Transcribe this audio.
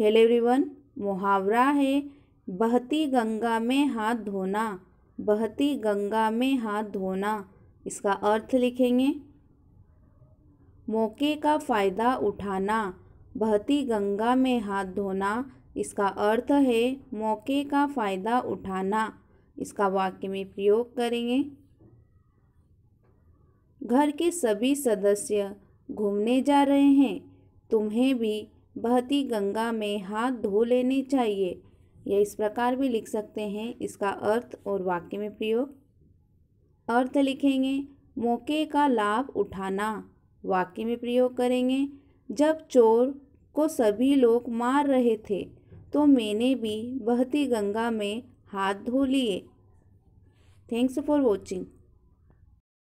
hello everyone मुहावरा है बहती गंगा में हाथ धोना बहती गंगा में हाथ धोना इसका अर्थ लिखेंगे मौके का फ़ायदा उठाना बहती गंगा में हाथ धोना इसका अर्थ है मौके का फ़ायदा उठाना इसका वाक्य में प्रयोग करेंगे घर के सभी सदस्य घूमने जा रहे हैं तुम्हें भी बहती गंगा में हाथ धो लेने चाहिए या इस प्रकार भी लिख सकते हैं इसका अर्थ और वाक्य में प्रयोग अर्थ लिखेंगे मौके का लाभ उठाना वाक्य में प्रयोग करेंगे जब चोर को सभी लोग मार रहे थे तो मैंने भी बहती गंगा में हाथ धो लिए थैंक्स फॉर वॉचिंग